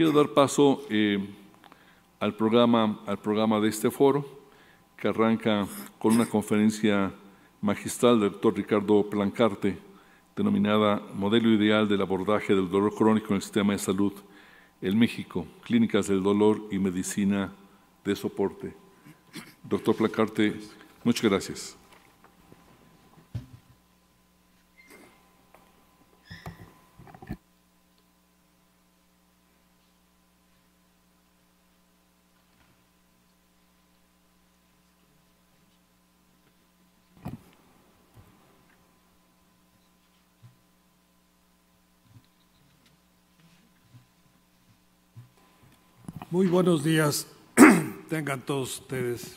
Quiero dar paso eh, al, programa, al programa de este foro, que arranca con una conferencia magistral del doctor Ricardo Plancarte, denominada Modelo Ideal del Abordaje del Dolor Crónico en el Sistema de Salud en México, Clínicas del Dolor y Medicina de Soporte. Doctor Plancarte, muchas gracias. Muy buenos días, tengan todos ustedes.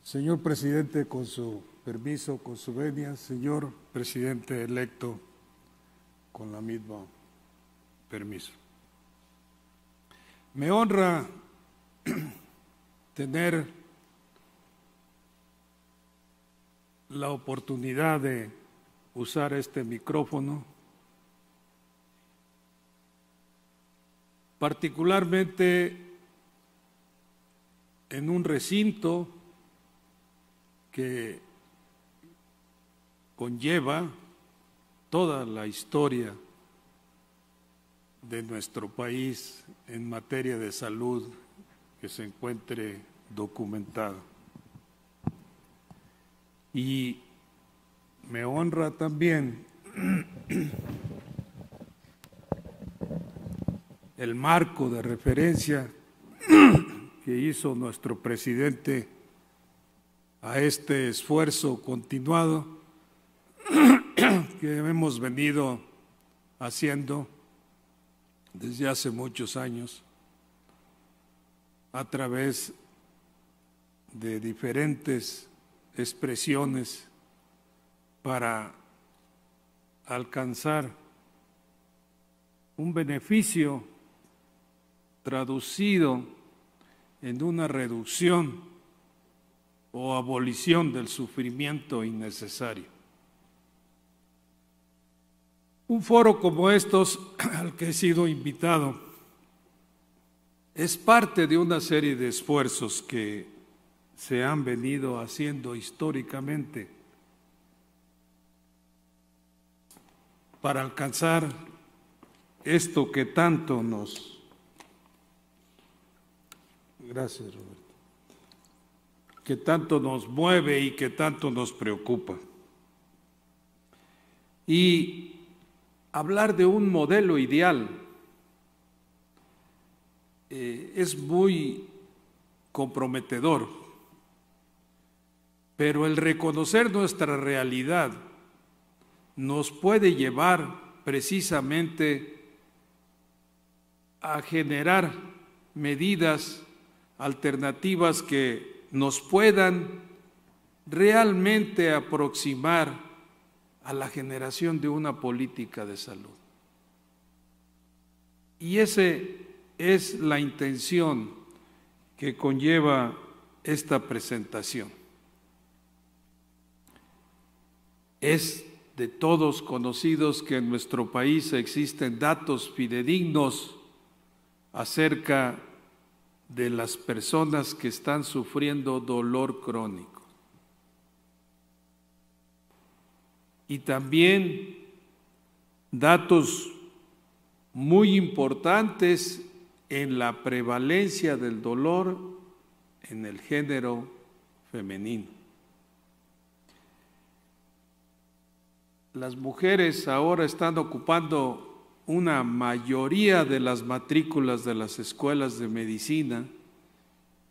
Señor presidente, con su permiso, con su venia, señor presidente electo, con la misma permiso. Me honra tener la oportunidad de usar este micrófono particularmente en un recinto que conlleva toda la historia de nuestro país en materia de salud que se encuentre documentada Y me honra también el marco de referencia que hizo nuestro presidente a este esfuerzo continuado que hemos venido haciendo desde hace muchos años a través de diferentes expresiones para alcanzar un beneficio traducido en una reducción o abolición del sufrimiento innecesario. Un foro como estos al que he sido invitado es parte de una serie de esfuerzos que se han venido haciendo históricamente para alcanzar esto que tanto nos Gracias, Roberto. Que tanto nos mueve y que tanto nos preocupa. Y hablar de un modelo ideal eh, es muy comprometedor, pero el reconocer nuestra realidad nos puede llevar precisamente a generar medidas alternativas que nos puedan realmente aproximar a la generación de una política de salud. Y esa es la intención que conlleva esta presentación. Es de todos conocidos que en nuestro país existen datos fidedignos acerca de las personas que están sufriendo dolor crónico. Y también datos muy importantes en la prevalencia del dolor en el género femenino. Las mujeres ahora están ocupando una mayoría de las matrículas de las escuelas de medicina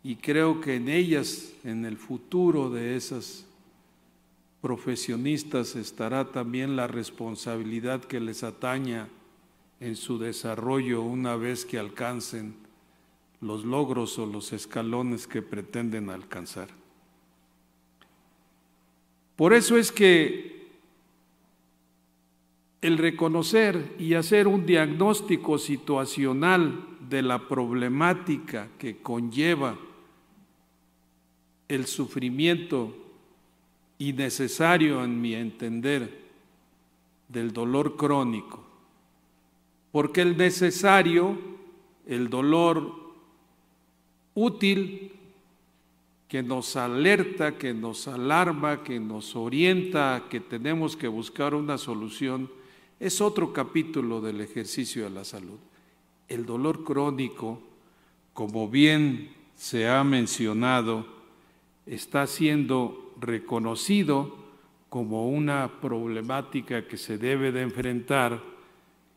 y creo que en ellas, en el futuro de esas profesionistas estará también la responsabilidad que les ataña en su desarrollo una vez que alcancen los logros o los escalones que pretenden alcanzar. Por eso es que el reconocer y hacer un diagnóstico situacional de la problemática que conlleva el sufrimiento innecesario, en mi entender del dolor crónico, porque el necesario, el dolor útil, que nos alerta, que nos alarma, que nos orienta que tenemos que buscar una solución, es otro capítulo del ejercicio de la salud. El dolor crónico, como bien se ha mencionado, está siendo reconocido como una problemática que se debe de enfrentar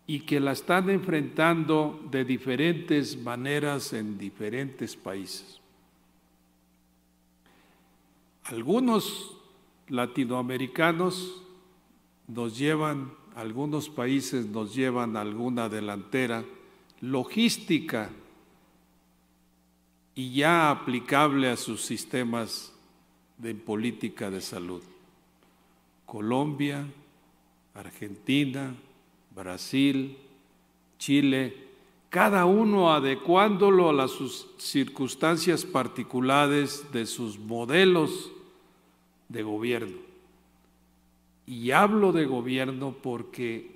y que la están enfrentando de diferentes maneras en diferentes países. Algunos latinoamericanos nos llevan algunos países nos llevan alguna delantera logística y ya aplicable a sus sistemas de política de salud. Colombia, Argentina, Brasil, Chile, cada uno adecuándolo a las sus circunstancias particulares de sus modelos de gobierno. Y hablo de gobierno porque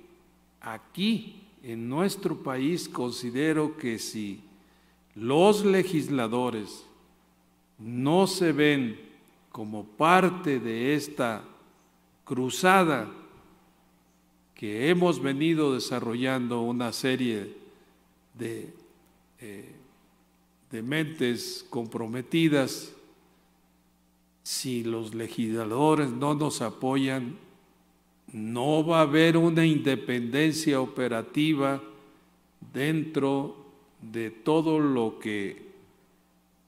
aquí, en nuestro país, considero que si los legisladores no se ven como parte de esta cruzada que hemos venido desarrollando una serie de, eh, de mentes comprometidas, si los legisladores no nos apoyan, no va a haber una independencia operativa dentro de todo lo que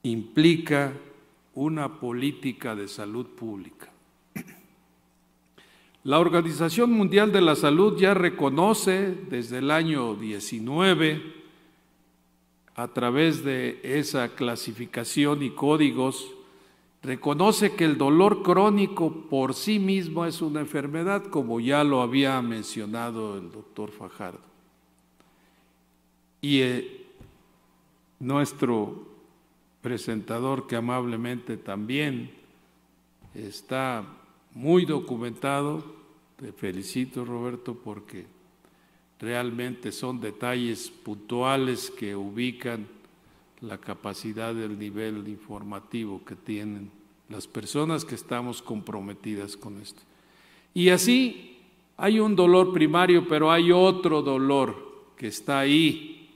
implica una política de salud pública. La Organización Mundial de la Salud ya reconoce desde el año 19, a través de esa clasificación y códigos, Reconoce que el dolor crónico por sí mismo es una enfermedad, como ya lo había mencionado el doctor Fajardo. Y eh, nuestro presentador, que amablemente también está muy documentado, te felicito Roberto porque realmente son detalles puntuales que ubican la capacidad del nivel informativo que tienen las personas que estamos comprometidas con esto. Y así hay un dolor primario, pero hay otro dolor que está ahí,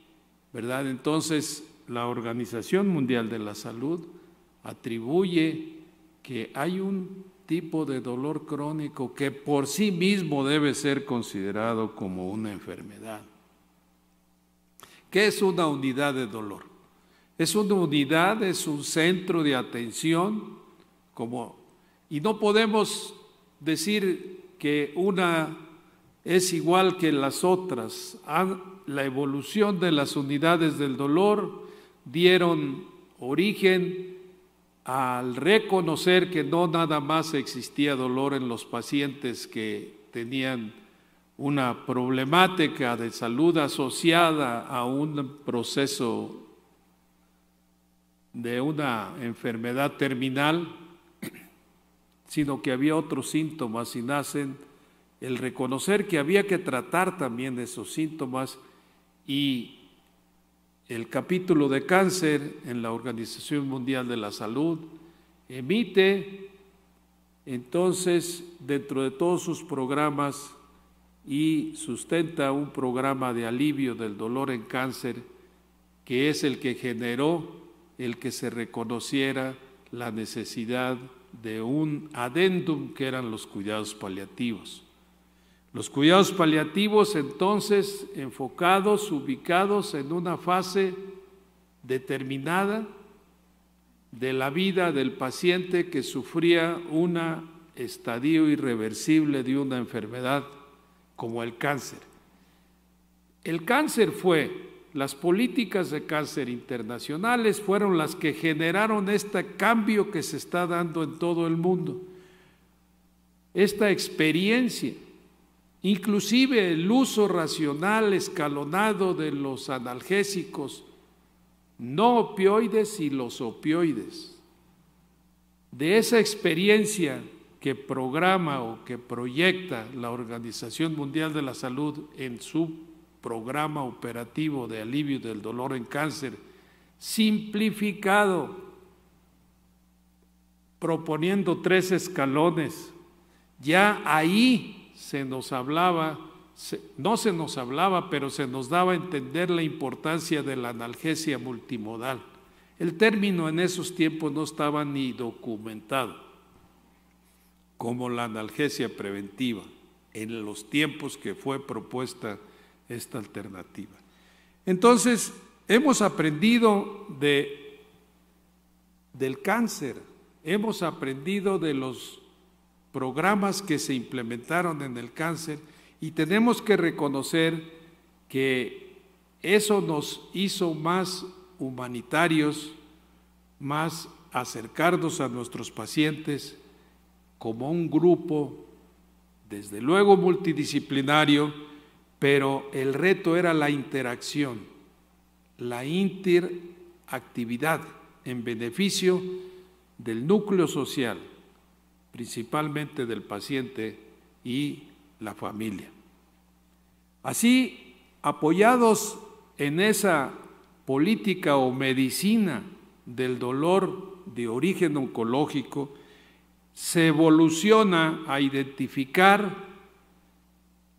¿verdad? Entonces, la Organización Mundial de la Salud atribuye que hay un tipo de dolor crónico que por sí mismo debe ser considerado como una enfermedad. ¿Qué es una unidad de dolor? Es una unidad, es un centro de atención, como, y no podemos decir que una es igual que las otras. La evolución de las unidades del dolor dieron origen al reconocer que no nada más existía dolor en los pacientes que tenían una problemática de salud asociada a un proceso de una enfermedad terminal, sino que había otros síntomas y nacen el reconocer que había que tratar también esos síntomas y el capítulo de cáncer en la Organización Mundial de la Salud emite entonces dentro de todos sus programas y sustenta un programa de alivio del dolor en cáncer que es el que generó el que se reconociera la necesidad de un adendum que eran los cuidados paliativos. Los cuidados paliativos entonces enfocados, ubicados en una fase determinada de la vida del paciente que sufría un estadio irreversible de una enfermedad como el cáncer. El cáncer fue las políticas de cáncer internacionales fueron las que generaron este cambio que se está dando en todo el mundo. Esta experiencia, inclusive el uso racional escalonado de los analgésicos no opioides y los opioides. De esa experiencia que programa o que proyecta la Organización Mundial de la Salud en su programa operativo de alivio del dolor en cáncer simplificado, proponiendo tres escalones. Ya ahí se nos hablaba, no se nos hablaba, pero se nos daba a entender la importancia de la analgesia multimodal. El término en esos tiempos no estaba ni documentado como la analgesia preventiva en los tiempos que fue propuesta esta alternativa. Entonces, hemos aprendido de, del cáncer, hemos aprendido de los programas que se implementaron en el cáncer y tenemos que reconocer que eso nos hizo más humanitarios, más acercarnos a nuestros pacientes como un grupo, desde luego multidisciplinario, pero el reto era la interacción, la interactividad en beneficio del núcleo social, principalmente del paciente y la familia. Así, apoyados en esa política o medicina del dolor de origen oncológico, se evoluciona a identificar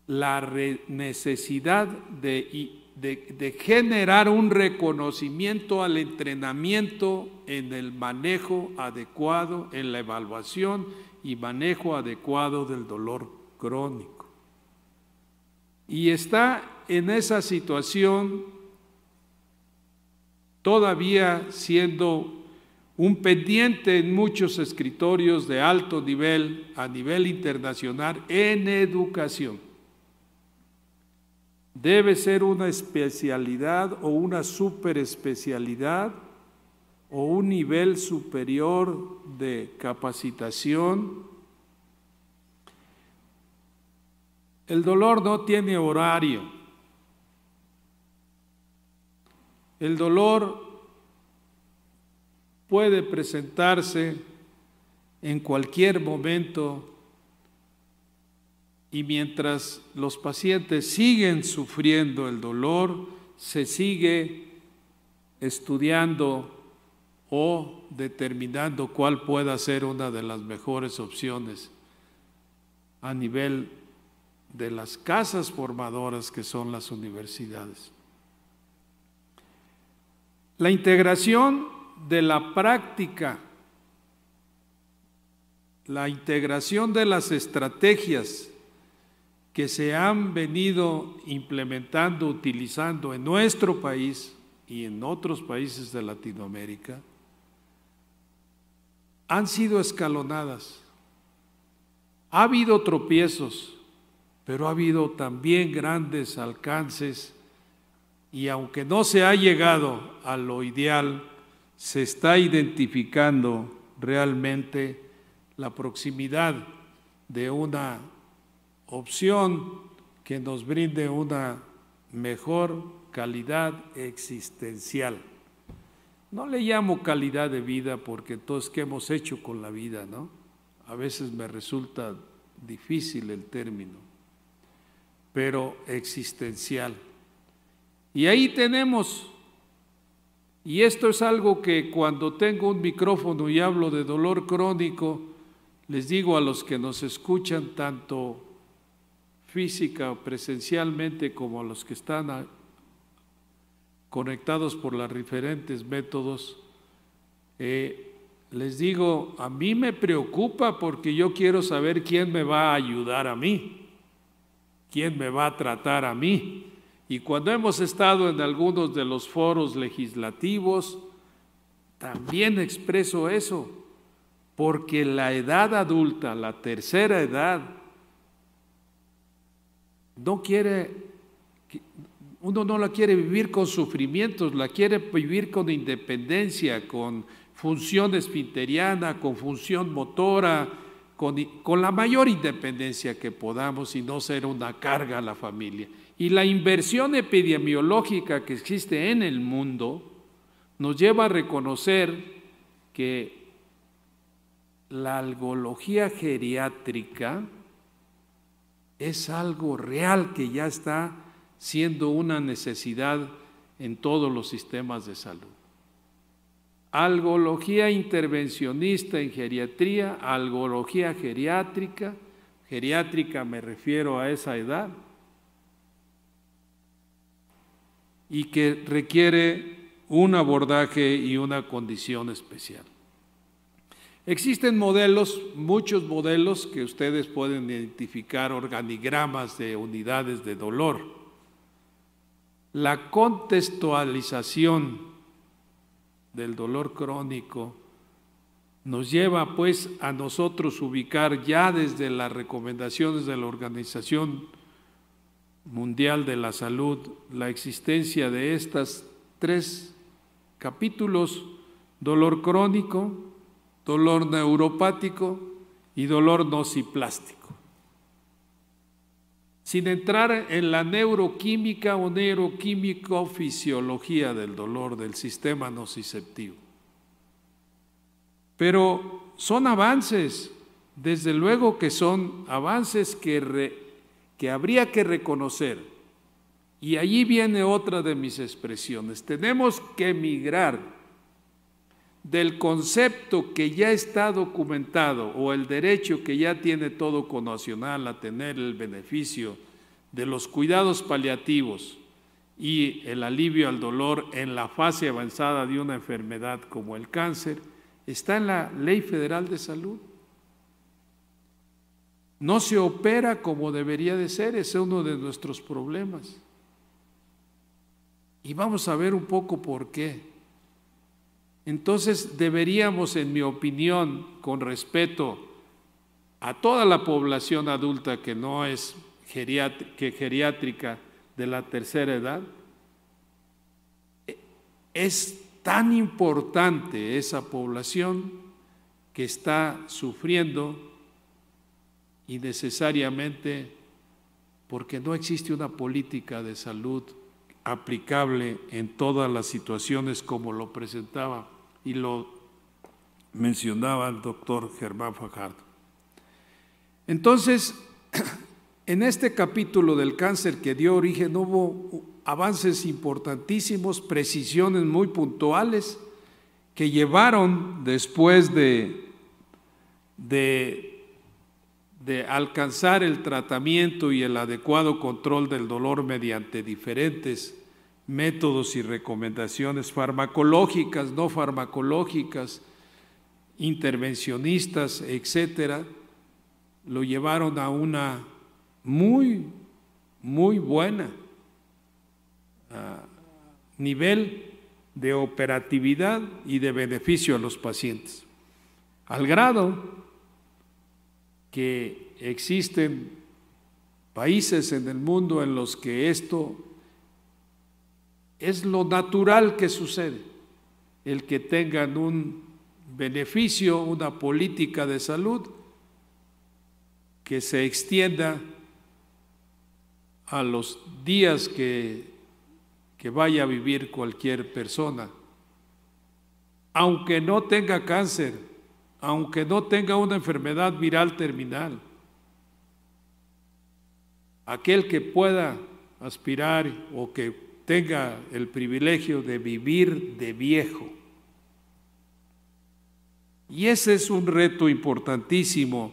la necesidad de, generar un reconocimiento al entrenamiento en el manejo adecuado, en la evaluación y manejo adecuado del dolor crónico. Y está en esa situación todavía siendo un pendiente en muchos escritorios de alto nivel a nivel internacional en educación debe ser una especialidad o una superespecialidad o un nivel superior de capacitación. El dolor no tiene horario. El dolor puede presentarse en cualquier momento y mientras los pacientes siguen sufriendo el dolor, se sigue estudiando o determinando cuál pueda ser una de las mejores opciones a nivel de las casas formadoras que son las universidades. La integración de la práctica, la integración de las estrategias que se han venido implementando, utilizando en nuestro país y en otros países de Latinoamérica, han sido escalonadas. Ha habido tropiezos, pero ha habido también grandes alcances y aunque no se ha llegado a lo ideal, se está identificando realmente la proximidad de una opción que nos brinde una mejor calidad existencial. No le llamo calidad de vida porque todos que hemos hecho con la vida, ¿no? A veces me resulta difícil el término, pero existencial. Y ahí tenemos, y esto es algo que cuando tengo un micrófono y hablo de dolor crónico, les digo a los que nos escuchan, tanto física o presencialmente como los que están conectados por los diferentes métodos, eh, les digo, a mí me preocupa porque yo quiero saber quién me va a ayudar a mí, quién me va a tratar a mí. Y cuando hemos estado en algunos de los foros legislativos, también expreso eso, porque la edad adulta, la tercera edad, no quiere, uno no la quiere vivir con sufrimientos, la quiere vivir con independencia, con función espinteriana, con función motora, con, con la mayor independencia que podamos y no ser una carga a la familia. Y la inversión epidemiológica que existe en el mundo nos lleva a reconocer que la algología geriátrica, es algo real que ya está siendo una necesidad en todos los sistemas de salud. Algología intervencionista en geriatría, algología geriátrica, geriátrica me refiero a esa edad, y que requiere un abordaje y una condición especial. Existen modelos, muchos modelos que ustedes pueden identificar, organigramas de unidades de dolor. La contextualización del dolor crónico nos lleva pues a nosotros ubicar ya desde las recomendaciones de la Organización Mundial de la Salud la existencia de estos tres capítulos, dolor crónico, dolor neuropático y dolor nociplástico. Sin entrar en la neuroquímica o neuroquímico fisiología del dolor del sistema nociceptivo. Pero son avances, desde luego que son avances que, que habría que reconocer. Y allí viene otra de mis expresiones. Tenemos que migrar del concepto que ya está documentado o el derecho que ya tiene todo conocional a tener el beneficio de los cuidados paliativos y el alivio al dolor en la fase avanzada de una enfermedad como el cáncer, está en la Ley Federal de Salud. No se opera como debería de ser, es uno de nuestros problemas. Y vamos a ver un poco por qué. Entonces deberíamos, en mi opinión, con respeto a toda la población adulta que no es geriátrica de la tercera edad, es tan importante esa población que está sufriendo y necesariamente porque no existe una política de salud aplicable en todas las situaciones como lo presentaba y lo mencionaba el doctor Germán Fajardo. Entonces, en este capítulo del cáncer que dio origen hubo avances importantísimos, precisiones muy puntuales que llevaron después de, de, alcanzar el tratamiento y el adecuado control del dolor mediante diferentes métodos y recomendaciones farmacológicas, no farmacológicas, intervencionistas, etcétera, lo llevaron a una muy, muy buena ah, nivel de operatividad y de beneficio a los pacientes, al grado que existen países en el mundo en los que esto es lo natural que sucede, el que tengan un beneficio, una política de salud que se extienda a los días que, que vaya a vivir cualquier persona. Aunque no tenga cáncer, aunque no tenga una enfermedad viral terminal, aquel que pueda aspirar o que tenga el privilegio de vivir de viejo. Y ese es un reto importantísimo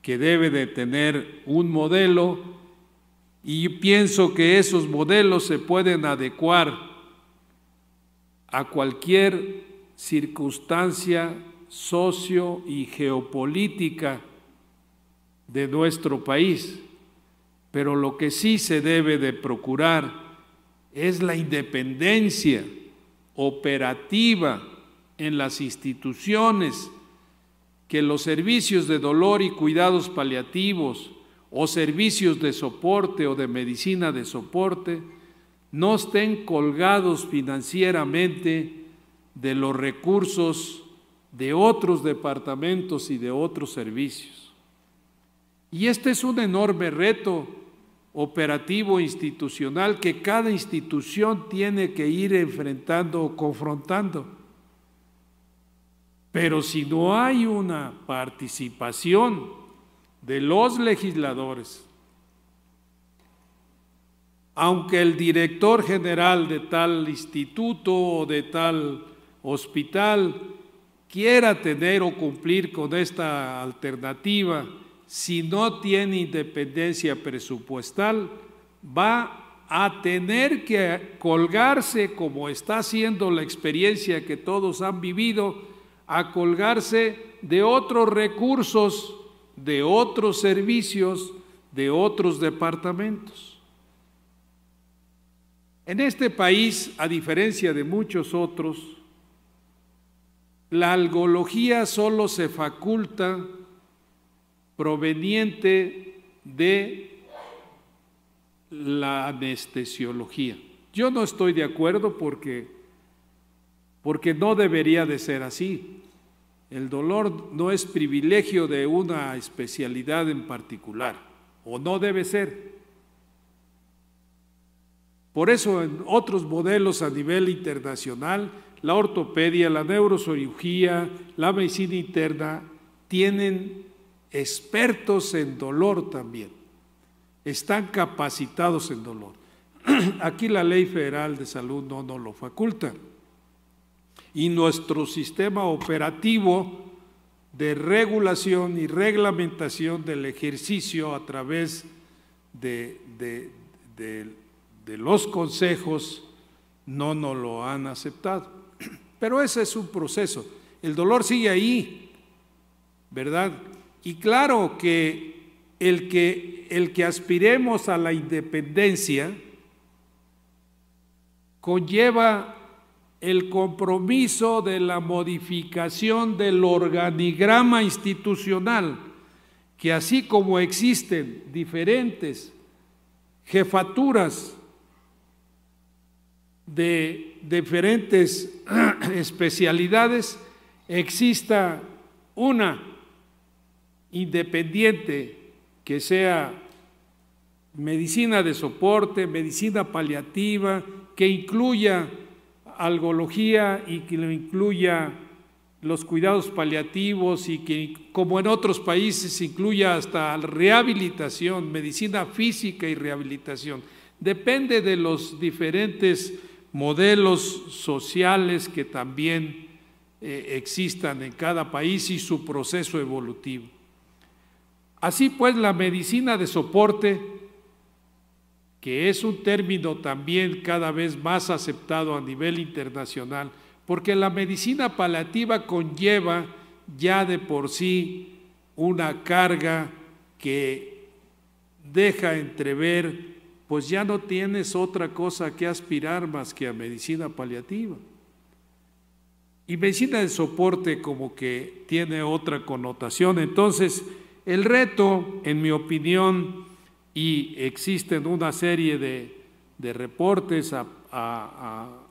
que debe de tener un modelo y pienso que esos modelos se pueden adecuar a cualquier circunstancia socio y geopolítica de nuestro país. Pero lo que sí se debe de procurar es la independencia operativa en las instituciones que los servicios de dolor y cuidados paliativos o servicios de soporte o de medicina de soporte no estén colgados financieramente de los recursos de otros departamentos y de otros servicios. Y este es un enorme reto operativo institucional que cada institución tiene que ir enfrentando o confrontando. Pero si no hay una participación de los legisladores, aunque el director general de tal instituto o de tal hospital quiera tener o cumplir con esta alternativa, si no tiene independencia presupuestal, va a tener que colgarse, como está haciendo la experiencia que todos han vivido, a colgarse de otros recursos, de otros servicios, de otros departamentos. En este país, a diferencia de muchos otros, la algología solo se faculta proveniente de la anestesiología. Yo no estoy de acuerdo porque, porque no debería de ser así. El dolor no es privilegio de una especialidad en particular, o no debe ser. Por eso en otros modelos a nivel internacional, la ortopedia, la neurocirugía, la medicina interna, tienen expertos en dolor también, están capacitados en dolor. Aquí la ley federal de salud no nos lo faculta. Y nuestro sistema operativo de regulación y reglamentación del ejercicio a través de, de, los consejos no nos lo han aceptado. Pero ese es un proceso. El dolor sigue ahí, ¿verdad? Y claro que el que, el que aspiremos a la independencia conlleva el compromiso de la modificación del organigrama institucional, que así como existen diferentes jefaturas de diferentes especialidades, exista una independiente que sea medicina de soporte, medicina paliativa, que incluya algología y que incluya los cuidados paliativos y que, como en otros países, incluya hasta rehabilitación, medicina física y rehabilitación. Depende de los diferentes modelos sociales que también eh, existan en cada país y su proceso evolutivo. Así pues, la medicina de soporte, que es un término también cada vez más aceptado a nivel internacional, porque la medicina paliativa conlleva ya de por sí una carga que deja entrever, pues ya no tienes otra cosa que aspirar más que a medicina paliativa. Y medicina de soporte como que tiene otra connotación. Entonces, el reto, en mi opinión, y existen una serie de, reportes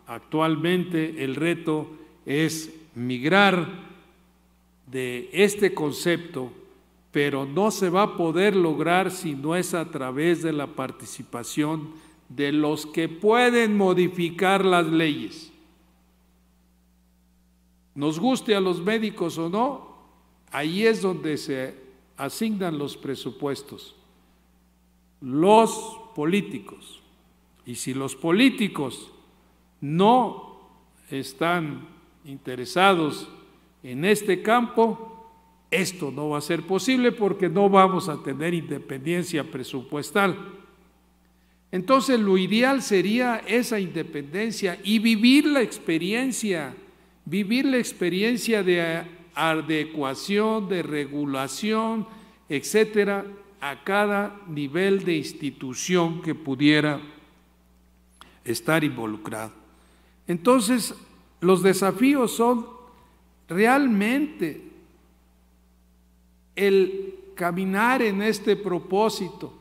actualmente, el reto es migrar de este concepto, pero no se va a poder lograr si no es a través de la participación de los que pueden modificar las leyes. Nos guste a los médicos o no, ahí es donde se asignan los presupuestos? Los políticos. Y si los políticos no están interesados en este campo, esto no va a ser posible porque no vamos a tener independencia presupuestal. Entonces lo ideal sería esa independencia y vivir la experiencia, vivir la experiencia de adecuación, de regulación, etcétera, a cada nivel de institución que pudiera estar involucrado. Entonces, los desafíos son realmente el caminar en este propósito.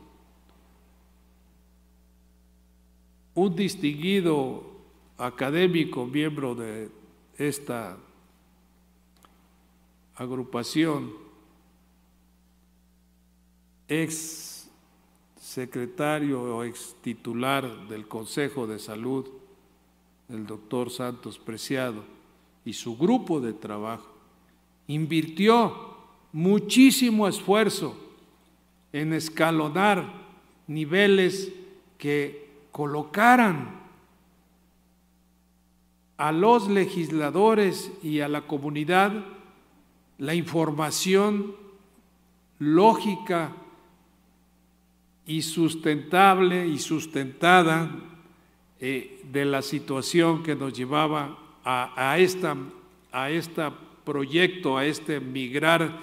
Un distinguido académico, miembro de esta agrupación, ex secretario o ex titular del Consejo de Salud, el doctor Santos Preciado, y su grupo de trabajo, invirtió muchísimo esfuerzo en escalonar niveles que colocaran a los legisladores y a la comunidad la información lógica y sustentable y sustentada eh, de la situación que nos llevaba a este proyecto, a este migrar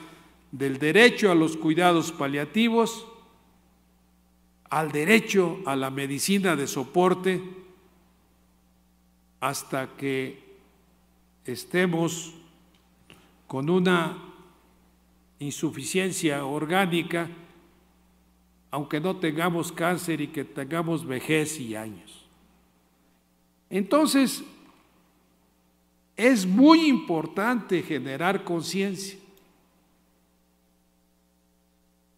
del derecho a los cuidados paliativos al derecho a la medicina de soporte hasta que estemos con una insuficiencia orgánica, aunque no tengamos cáncer y que tengamos vejez y años. Entonces, es muy importante generar conciencia.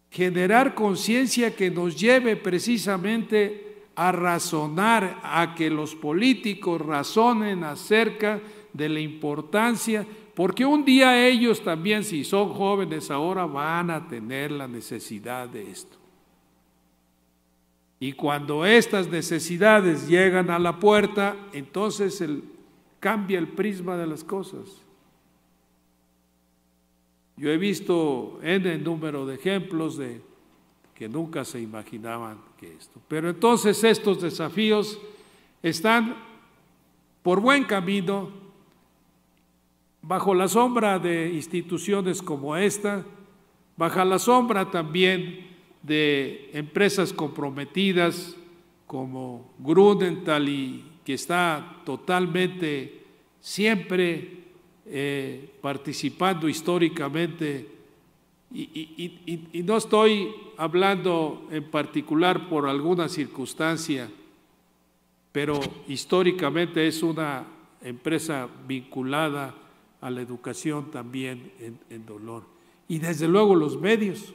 Generar conciencia que nos lleve precisamente a razonar, a que los políticos razonen acerca de la importancia porque un día ellos también, si son jóvenes ahora, van a tener la necesidad de esto. Y cuando estas necesidades llegan a la puerta, entonces cambia el prisma de las cosas. Yo he visto en el número de ejemplos de que nunca se imaginaban que esto. Pero entonces estos desafíos están por buen camino Bajo la sombra de instituciones como esta, bajo la sombra también de empresas comprometidas como Grundenthal y que está totalmente siempre eh, participando históricamente, y, no estoy hablando en particular por alguna circunstancia, pero históricamente es una empresa vinculada a la educación también en, dolor. Y desde luego los medios.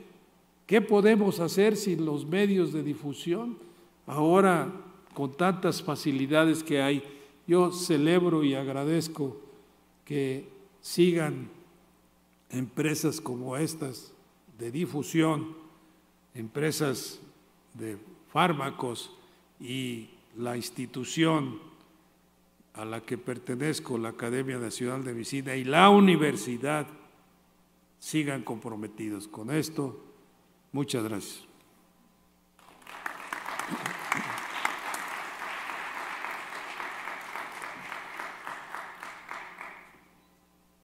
¿Qué podemos hacer sin los medios de difusión? Ahora, con tantas facilidades que hay, yo celebro y agradezco que sigan empresas como estas de difusión, empresas de fármacos y la institución a la que pertenezco, la Academia Nacional de Medicina y la universidad, sigan comprometidos con esto. Muchas gracias.